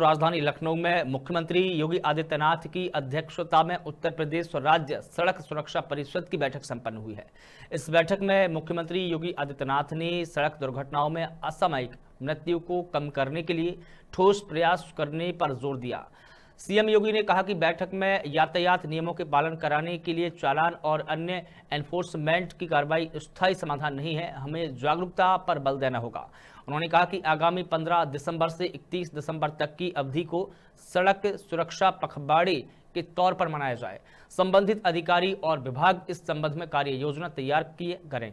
राजधानी लखनऊ में मुख्यमंत्री योगी आदित्यनाथ की अध्यक्षता में उत्तर प्रदेश राज्य सड़क सुरक्षा परिषद की बैठक संपन्न हुई है इस बैठक में मुख्यमंत्री योगी आदित्यनाथ ने सड़क दुर्घटनाओं में असामयिक मृत्यु को कम करने के लिए ठोस प्रयास करने पर जोर दिया सीएम योगी ने कहा कि बैठक में यातायात नियमों के पालन कराने के लिए चालान और अन्य एनफोर्समेंट की कार्रवाई स्थायी समाधान नहीं है हमें जागरूकता पर बल देना होगा उन्होंने कहा कि आगामी 15 दिसंबर से 31 दिसंबर तक की अवधि को सड़क सुरक्षा पखवाड़े के तौर पर मनाया जाए संबंधित अधिकारी और विभाग इस संबंध में कार्य योजना तैयार किए करें